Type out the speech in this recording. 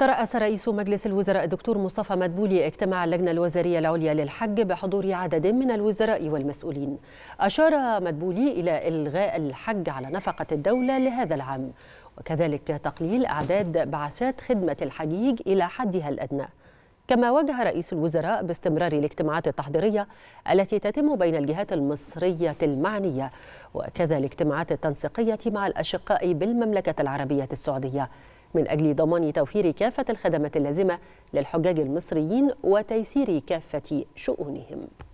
ترأس رئيس مجلس الوزراء الدكتور مصطفى مدبولي اجتماع اللجنة الوزارية العليا للحج بحضور عدد من الوزراء والمسؤولين أشار مدبولي إلى إلغاء الحج على نفقة الدولة لهذا العام وكذلك تقليل أعداد بعثات خدمة الحجيج إلى حدها الأدنى كما وجه رئيس الوزراء باستمرار الاجتماعات التحضيرية التي تتم بين الجهات المصرية المعنية وكذا الاجتماعات التنسيقية مع الأشقاء بالمملكة العربية السعودية من أجل ضمان توفير كافة الخدمات اللازمة للحجاج المصريين وتيسير كافة شؤونهم